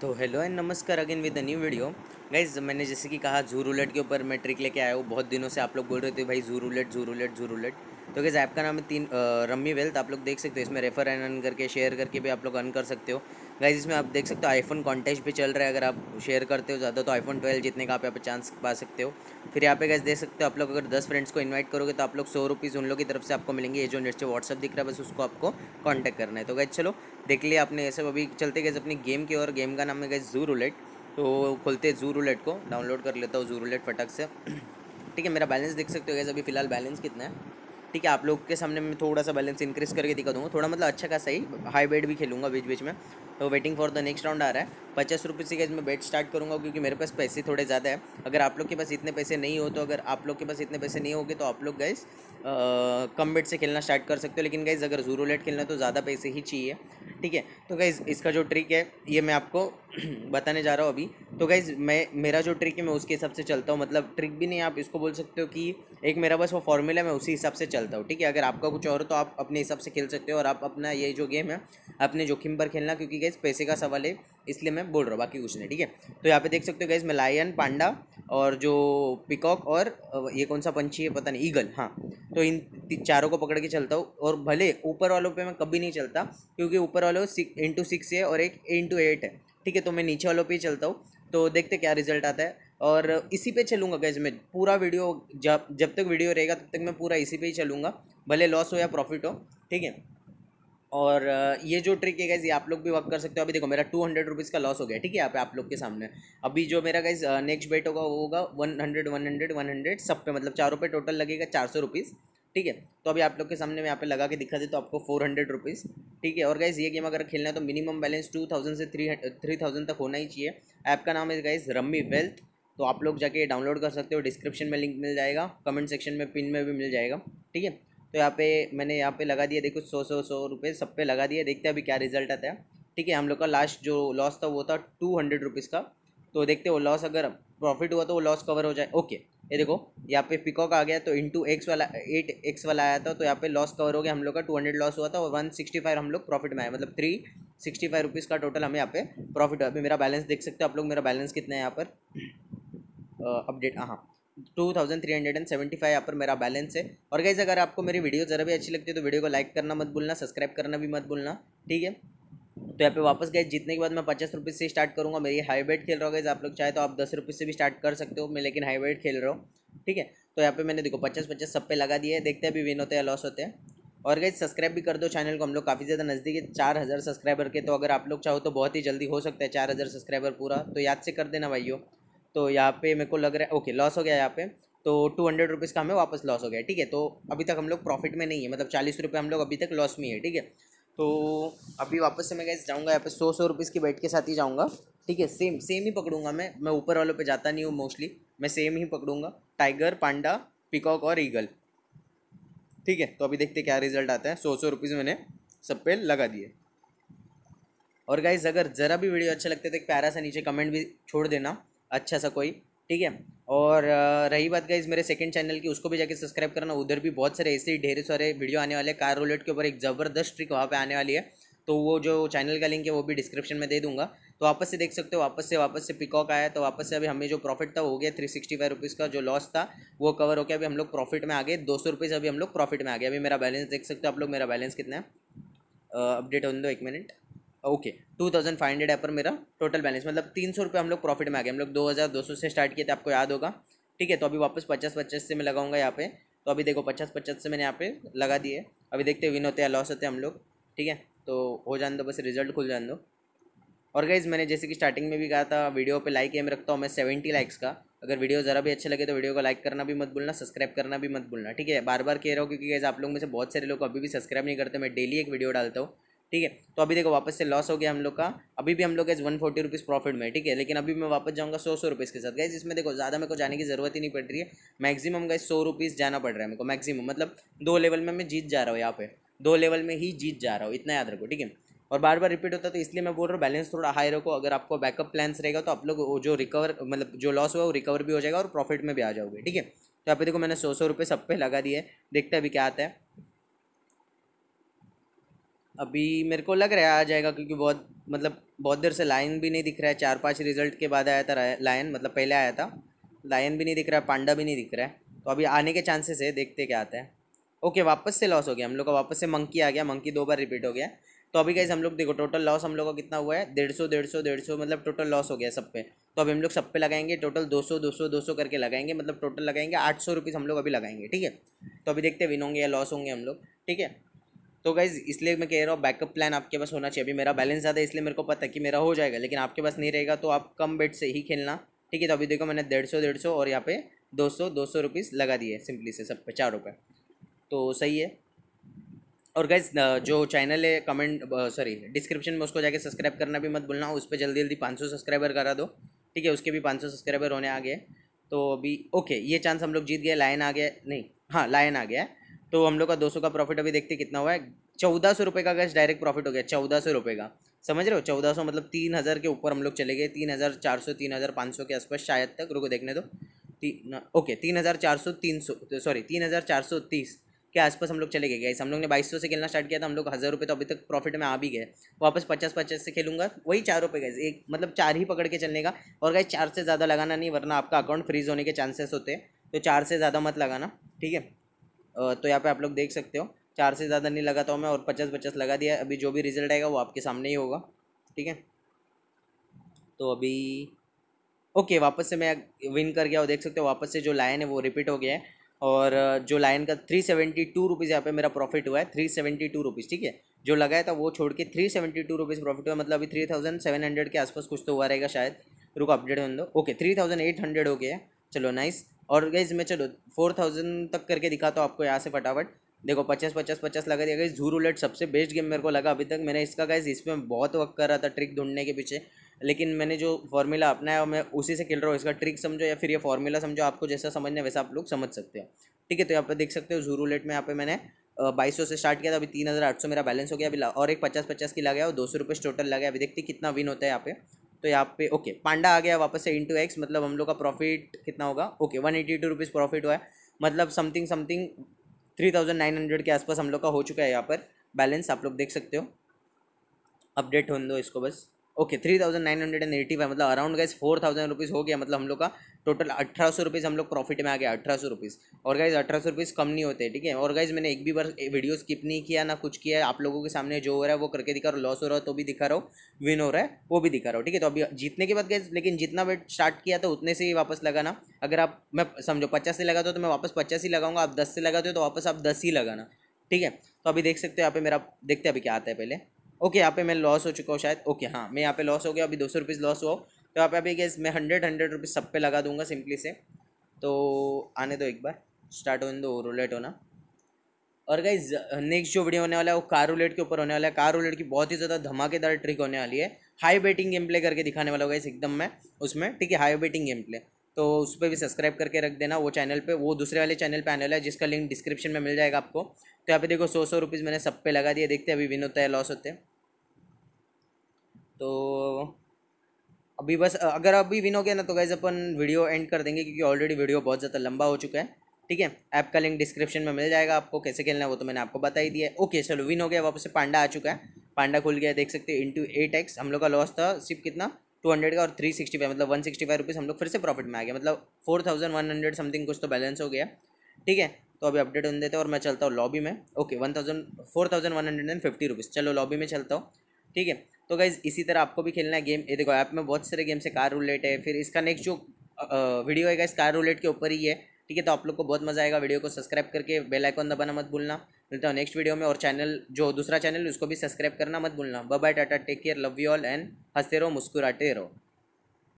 तो hello and नमस्कार again with a new video guys मैंने जैसे कि कहा झूर रूलेट के ऊपर मैं ट्रिक लेके आया हूँ बहुत दिनों से आप लोग बोल रहे थे भाई जू रूलेट जू रूलेट जू रूलेट तो गैज़ ऐप का नाम है तीन रम्मी वेल्थ आप लोग देख सकते हो इसमें रेफर एंड अन करके शेयर करके भी आप लोग अन कर सकते हो गाइज इसमें आप देख सकते हो आईफोन कॉन्टेस्ट भी चल रहा है अगर आप शेयर करते हो ज़्यादा तो आईफोन ट्वेल्व जीतने का आप यहाँ चांस पा सकते हो फिर यहाँ पे गैस देख सकते हो आप लोग अगर दस फ्रेंड्स को इन्वाइट करोगे तो आप लोग सौ रुपीज़ उन लोगों की तरफ से आपको मिलेंगे ये जो नीचे व्हाट्सअप दिख रहा है बस उसको आपको कॉन्टैक्ट करना है तो गैस चलो देख लिया आपने ये सब अभी चलते गए अपनी गेम की और गेम का नाम है गैस जू रुलेट तो खोलते जू रुलेट को डाउनलोड कर लेता हूँ जू रुलेट फटक से ठीक है मेरा बैलेंस देख सकते हो गैस अभी फिलहाल बैलेंस कितना है ठीक है आप लोग के सामने मैं थोड़ा सा बैलेंस इंक्रीज़ करके दिखा दूँगा थोड़ा मतलब अच्छा खासा ही हाई बेड भी खेलूँगा बीच बीच में तो waiting for the next round आ रहा है पचास रुपये से गैस मैं बेट स्टार्ट करूँगा क्योंकि मेरे पास पैसे थोड़े ज़्यादा है अगर आप लोग के पास इतने पैसे नहीं हो तो अगर आप लोग के पास इतने पैसे नहीं होगे तो आप लोग गैस कम बेट से खेलना स्टार्ट कर सकते हो लेकिन गैस अगर जूरो लेट खेलना तो ज़्यादा पैसे ही चाहिए ठीक है तो गैस इसका जो ट्रिक है ये मैं आपको बताने जा रहा हूँ अभी तो गाइज़ मैं मेरा जो ट्रिक है मैं उसके हिसाब से चलता हूँ मतलब ट्रिक भी नहीं आप इसको बोल सकते हो कि एक मेरा बस वो फॉर्मूला मैं उसी हिसाब से चलता हूँ ठीक है अगर आपका कुछ और हो तो आप अपने हिसाब से खेल सकते हो और आप अपना ये जो गेम है अपने जोखिम पर खेलना क्योंकि गैस पैसे का सवाल है इसलिए मैं बोल रहा हूँ बाकी कुछ नहीं ठीक है तो यहाँ पे देख सकते हो गैस मैं लायन पांडा और जो पिकॉक और ये कौन सा पंछी है पता नहीं ईगल हाँ तो इन चारों को पकड़ के चलता हूँ और भले ऊपर वालों पर मैं कभी नहीं चलता क्योंकि ऊपर वालों सिक्स इंटू सिक्स है और एक इंटू एट है ठीक है तो मैं नीचे वालों पे ही चलता हूँ तो देखते क्या रिजल्ट आता है और इसी पे चलूँगा गैज मैं पूरा वीडियो जब जब तक वीडियो रहेगा तब तक मैं पूरा इसी पे ही चलूँगा भले लॉस हो या प्रॉफिट हो ठीक है और ये जो ट्रिक है गैज़ ये आप लोग भी वर्क कर सकते हो अभी देखो मेरा टू हंड्रेड रुपीज़ का लॉस हो गया ठीक है यहाँ पे आप लोग के सामने अभी जो मेरा गैज़ नेक्स्ट बेट होगा वो होगा one hundred one hundred one hundred सब पे मतलब चारों पे टोटल लगेगा चार सौ रुपीज़ ठीक है तो अभी आप लोग के सामने यहाँ पे लगा के दिखा दे तो आपको फोर हंड्रेड रुपीज़ ठीक है और गाइज ये गेम अगर खेलना है तो मिनिमम बैलेंस टू थाउजेंड से थ्री थ्री थाउजेंड तक होना ही चाहिए ऐप का नाम है गाइज रम्मी वेल्थ तो आप लोग जाके डाउनलोड कर सकते हो डिस्क्रिप्शन में लिंक मिल जाएगा कमेंट सेक्शन में पिन में भी मिल जाएगा ठीक है तो यहाँ पे मैंने यहाँ पे लगा दिया देखो सौ सौ सौ रुपये सब पे लगा दिया देखते हैं अभी क्या रिजल्ट आता है ठीक है हम लोग का लास्ट जो लॉस था वो था टू हंड्रेड रुपीज़ का तो देखते हो लॉस अगर प्रॉफिट हुआ तो वो लॉस कवर हो जाए ओके ये देखो यहाँ पे पिकॉक आ गया तो इंटू एक्स वाला एट एक्स वाला आया था तो यहाँ पे लॉस कवर हो गया हम लोग का टू हंड्रेड लॉस हुआ था और वन सिक्सटी फाइव हम लोग प्रॉफिट में आए मतलब थ्री सिक्सटी फाइव रुपीज़ का टोटल हमें यहाँ पे प्रॉफिट हुआ अभी मेरा बैलेंस देख सकते हो आप लोग मेरा बैलेंस कितना है यहाँ पर अपडेट हाँ two thousand three hundred and seventy five यहाँ पर मेरा बैलेंस है और गाइज अगर आपको मेरी वीडियो ज़रा भी अच्छी लगती है तो वीडियो को लाइक करना मत भूलना सब्सक्राइब करना भी मत भूलना ठीक है तो यहाँ पे वापस गए जीतने के बाद मैं पचास रुपये से स्टार्ट करूँगा मेरी हाईब्रेड खेल रहा हूँ आप लोग चाहे तो आप दस रुपये से भी स्टार्ट कर सकते हो मैं लेकिन हाईब्रेड खेल रहा हूँ ठीक है तो यहाँ पे मैंने देखो पचास पचास सब पे लगा दिए देखते हैं अभी विन होते हैं लॉस होते हैं और गई सब्सक्राइब भी कर दो चैनल को हम लोग काफ़ी ज़्यादा नज़दीक है चार हज़ार सब्सक्राइबर के तो अगर आप लोग चाहो तो बहुत ही जल्दी हो सकता है चार हज़ार सब्सक्राइबर पूरा तो याद से कर देना भाइयों तो यहाँ पे मेरे को लग रहा है ओके लॉस हो गया यहाँ पे तो टू हंड्रेड रुपीज़ का हमें वापस लॉस हो गया ठीक है तो अभी तक हम लोग प्रॉफिट में नहीं है मतलब चालीस रुपये हम लोग अभी तक लॉस में है ठीक है तो अभी वापस से मैं गैस जाऊँगा यहाँ पर सौ सौ रुपीज़ की बैट के साथ ही जाऊँगा ठीक है सेम सेम ही पकड़ूंगा मैं मैं ऊपर वालों पे जाता नहीं हूँ मोस्टली मैं सेम ही पकड़ूंगा टाइगर पांडा पिकॉक और ईगल ठीक है तो अभी देखते क्या रिजल्ट आता है सौ सौ रुपीज़ मैंने सब पे लगा दिए और गाइज अगर ज़रा भी वीडियो अच्छा लगता है तो एक प्यारा सा नीचे कमेंट भी छोड़ देना अच्छा सा कोई ठीक है और रही बात गाइज मेरे सेकंड चैनल की उसको भी जाके सब्सक्राइब करना उधर भी बहुत सारे ऐसे ही ढेर सारे वीडियो आने वाले कार रोलेट के ऊपर एक ज़बरदस्त ट्रिक वहाँ पे आने वाली है तो वो जो चैनल का लिंक है वो भी डिस्क्रिप्शन में दे दूंगा तो वापस से देख सकते हो वापस से वापस से पिकॉक आया तो वापस से अभी हमें जो प्रॉफिट था हो गया थ्री सिक्सटी फाइव रुपीज़ का जो लॉस था वो कवर हो गया अभी हम लोग प्रॉफिट में आ गए दो सौ रुपये अभी हम लोग प्रॉफिट में आ गए अभी मेरा बैलेंस देख सकते हो आप लोग मेरा बैलेंस कितना है अपडेट होने दो एक minute okay two thousand five hundred है पर मेरा टोटल बैलेंस मतलब तीन सौ रुपये हम लोग प्रॉफिट में आ गए हम लोग दो हज़ार दो सौ से स्टार्ट किए थे आपको याद होगा ठीक है तो अभी वापस पचास पचास से मैं लगाऊंगा यहाँ पे तो अभी देखो पचास पचास से मैंने यहाँ पे लगा दिए अभी देखते विन होते हैं लॉस होते हैं हम लोग ठीक है तो हो जान दो बस रिजल्ट खुल जान दो और गाइज मैंने जैसे कि स्टार्टिंग में भी कहा था वीडियो पर लाइक एम रखता हूँ मैं सेवेंटी लाइक्स का अगर वीडियो ज़रा भी अच्छे लगे तो वीडियो को लाइक करना भी मत भूलना सब्सक्राइब करना भी मत भूलना ठीक है बार बार कह रहा हूँ क्योंकि गाइज आप लोग में से बहुत सारे लोग अभी भी सब्सक्राइब नहीं करते मैं डेली एक वीडियो डालता हूँ ठीक है तो अभी देखो वापस से लॉस हो गया हम लोग का अभी भी हम लोग as one forty rupees profit में ठीक है लेकिन अभी मैं वापस जाऊँगा सौ सौ रुपीज़ के साथ गैस इसमें देखो ज़्यादा मेरे को जाने की ज़रूरत ही नहीं पड़ रही है मैक्सिमम गए सौ रुपीज़ जाना पड़ रहा है मेरे को मैक्सिमम मतलब दो लेवल में मैं जीत जा रहा हूँ यहाँ पे दो लेवल में ही जीत जा रहा हूँ इतना याद रखो ठीक है और बार बार रिपीट होता है तो इसलिए मैं बोल रहा हूँ बैलेंस थोड़ा हाई रखो अगर आपको बैकअप प्लान्स रहेगा तो आप लोग जो रिकवर मतलब जो लॉस हुआ वो रिकवर भी हो जाएगा और प्रॉफिट में भी आ जाओगे ठीक है तो आप देखो मैंने सौ सौ रुपये सब पे लगा दिए देखते हैं अभी क्या आता है अभी मेरे को लग रहा है आ जाएगा क्योंकि बहुत मतलब बहुत देर से लाइन भी नहीं दिख रहा है चार पाँच रिजल्ट के बाद आया था लाइन मतलब पहले आया था लाइन भी नहीं दिख रहा है पांडा भी नहीं दिख रहा है तो अभी आने के चांसेस है देखते क्या आता है ओके वापस से लॉस हो गया हम लोग का वापस से मंकी आ गया मंकी दो बार रिपीट हो गया तो अभी कैसे हम लोग देखो टोटल लॉस हम लोग का कितना हुआ है डेढ़ सौ डेढ़ सौ डेढ़ सौ मतलब टोटल लॉस हो गया सब पे तो अभी हम लोग सब पे लगाएंगे टोटल दो सौ दो सौ दो सौ करके लगाएंगे मतलब टोटल लगाएंगे आठ सौ रुपीज़ हम लोग अभी लगाएंगे ठीक है तो अभी देखते विन होंगे या लॉस होंगे हम लोग ठीक है तो गाइज़ इसलिए मैं कह रहा हूँ बैकअप प्लान आपके पास होना चाहिए अभी मेरा बैलेंस ज़्यादा इसलिए मेरे को पता है कि मेरा हो जाएगा लेकिन आपके पास नहीं रहेगा तो आप कम बेट से ही खेलना ठीक है तो अभी देखो मैंने डेढ़ सौ डेढ़ सौ और यहाँ पे दो सौ दो सौ रुपीज़ लगा दिए सिंपली से सब पे चार रुपये तो सही है और गाइज जो चैनल है कमेंट सॉरी डिस्क्रिप्शन में उसको जाके सब्सक्राइब करना भी मत भूलना उस पर जल्दी जल्दी पाँच सौ सब्सक्राइबर करा दो ठीक है उसके भी पाँच सौ सब्सक्राइबर होने आ गए तो अभी ओके ये चांस हम लोग जीत गए लाइन आ गया नहीं हाँ लाइन आ गया है तो हम लोग का 200 का प्रॉफिट अभी देखते कितना हुआ है चौदह सौ रुपये का गैस डायरेक्ट प्रॉफिट हो गया चौदह सौ रुपये का समझ रहे हो चौदह सौ मतलब तीन हज़ार के ऊपर हम लोग चले गए तीन हज़ार चार सौ तीन हज़ार पाँच सौ के आसपास शायद तक रुको देखने दो तीन ओके तीन हज़ार चार सौ तीन सौ सॉरी तीन हज़ार चार सौ तीस के आसपास हम लोग चले गए गैस हम लोग ने बाईस सौ से खेलना स्टार्ट किया था हम लोग हज़ार रुपये तो अभी तक प्रॉफिट में आ भी गए वापस पचास पचास से खेलूंगा वही चार रुपये गए एक मतलब चार ही पकड़ के चलने का और गैस चार से ज़्यादा लगाना नहीं वरना आपका अकाउंट फ्रीज होने के चांसेस होते हैं तो चार से ज़्यादा मत लगाना ठीक है तो यहाँ पे आप लोग देख सकते हो चार से ज़्यादा नहीं लगाता हूँ मैं और पचास पचास लगा दिया अभी जो भी रिजल्ट आएगा वो आपके सामने ही होगा ठीक है तो अभी ओके वापस से मैं विन कर गया और देख सकते हो वापस से जो लाइन है वो रिपीट हो गया है और जो लाइन का थ्री सेवेंटी टू रुपीज़ यहाँ पर मेरा प्रॉफिट हुआ है थ्री सेवेंटी टू रुपीज़ ठीक है जो लगाया था वो छोड़ के three seventy two rupees profit हुआ मतलब अभी थ्री थाउजेंड सेवन हंड्रेड के आसपास कुछ तो हुआ रहेगा शायद रुको अपडेट होने दो okay three thousand eight hundred हो गया चलो नाइस और गई मैं चलो फोर थाउजेंड तक करके दिखाता हूँ आपको यहाँ से फटाफट देखो पचास पचास पचास लगा दिया गाइज झूर उलट सबसे बेस्ट गेम मेरे को लगा अभी तक मैंने इसका गाइज इसमें बहुत वक्त कर रहा था ट्रिक ढूंढने के पीछे लेकिन मैंने जो फॉर्मूला अपनाया मैं उसी से खेल रहा हूँ इसका ट्रिक समझो या फिर ये फॉर्मूला समझो आपको जैसा समझना वैसा आप लोग समझ सकते हैं ठीक है तो यहाँ पर देख सकते हो झूर रूलेट में यहाँ पे मैंने बाईस सौ से स्टार्ट किया था अभी तीन हज़ार आठ सौ मेरा बैलेंस हो गया अभी और एक पचास पचास की लगा और दो सौ रुपये टोटल लगा अभी देखते कितना विन होता है यहाँ पे तो यहाँ पे ओके पांडा आ गया वापस से टू एक्स मतलब हम लोग का प्रॉफिट कितना होगा okay one eighty two rupees profit हुआ है मतलब something something three thousand nine hundred के आसपास हम लोग का हो चुका है यहाँ पर बैलेंस आप लोग देख सकते हो अपडेट हो दो इसको बस okay three thousand nine hundred and eighty five मतलब around guys four thousand rupees हो गया मतलब हम लोग का टोटल अठारह सौ रुपीज़ हम लोग प्रॉफिट में आ गया अठारह सौ रुपीज़ और गाइज अठारह सौ रुपीज़ कम नहीं होते ठीक है और गाइज मैंने एक भी बार वीडियो स्किप नहीं किया ना कुछ किया आप लोगों के सामने जो हो रहा है वो करके दिखा रहा हूँ लॉस हो रहा है तो भी दिखा रहा हूँ विन हो रहा है वो भी दिखा रहा हूँ ठीक है तो अभी जीतने के बाद गाइज लेकिन जितना वेट स्टार्ट किया तो उतने से ही वापस लगाना अगर आप मैं समझो पचास से लगाते हो तो मैं वापस पचास ही लगाऊंगा आप दस से लगाते हो तो वापस आप दस ही लगाना ठीक है तो अभी देख सकते हो यहाँ पे मेरा देखते हैं अभी क्या आता है पहले ओके यहाँ पे मैं लॉस हो चुका हूँ शायद ओके हाँ मैं यहाँ पे लॉस हो गया अभी दो सौ रुपीज़ लॉस हुआ तो यहाँ पे अभी गैस मैं हंड्रेड हंड्रेड रुपीज़ सब पे लगा दूंगा सिंपली से तो आने दो एक बार स्टार्ट होने दो रोलेट होना और गाइज नेक्स्ट जो वीडियो होने वाला है वो कार रोलेट के ऊपर होने वाला है कार रोलेट की बहुत ही ज़्यादा धमाकेदार ट्रिक होने वाली है हाई बेटिंग गेम प्ले करके दिखाने वाला होगा इस एकदम मैं उसमें ठीक है हाई बेटिंग गेम प्ले तो उस पर भी सब्सक्राइब करके रख देना वो चैनल पे वो दूसरे वाले चैनल पे आने वाला है जिसका लिंक डिस्क्रिप्शन में मिल जाएगा आपको तो यहाँ पे देखो सौ सौ रुपीज़ मैंने सब पे लगा दिया देखते हैं अभी विन होता है लॉस होते हैं तो अभी बस अगर अभी विन हो गया ना तो गैज़ अपन वीडियो एंड कर देंगे क्योंकि ऑलरेडी वीडियो बहुत ज़्यादा लंबा हो चुका है ठीक है ऐप का लिंक डिस्क्रिप्शन में मिल जाएगा आपको कैसे खेलना है वो तो मैंने आपको बता ही दिया ओके चलो विन हो गया वापस से पांडा आ चुका है पांडा खुल गया देख सकते हैं इंटू एट एक्स हम लोग का लॉस था सिर्फ कितना टू हंड्रेड का और थ्री सिक्सटी फाइव मतलब वन सिक्सटी फाइव रुपीज़ हम लोग फिर से प्रॉफिट में आ गया मतलब four thousand one hundred something कुछ तो बैलेंस हो गया ठीक है तो अभी अपडेट होने देते हैं और मैं चलता हूँ लॉबी में okay one thousand four thousand one hundred and fifty rupees चलो लॉबी में चलता हूँ ठीक है तो गाइज़ इसी तरह आपको भी खेलना है गेम ये देखो ऐप में बहुत सारे गेम्स है कार रूलेट है फिर इसका नेक्स्ट जो वीडियो है गाइज कार रूलेट के ऊपर ही है ठीक है तो आप लोग को बहुत मज़ा आएगा वीडियो को सब्सक्राइब करके बेल आइकन दबाना मत भूलना मिलता हूँ नेक्स्ट वीडियो में और चैनल जो दूसरा चैनल उसको भी सब्सक्राइब करना मत भूलना bye tata take care love you all and हंसते रहो मुस्कुराते रहो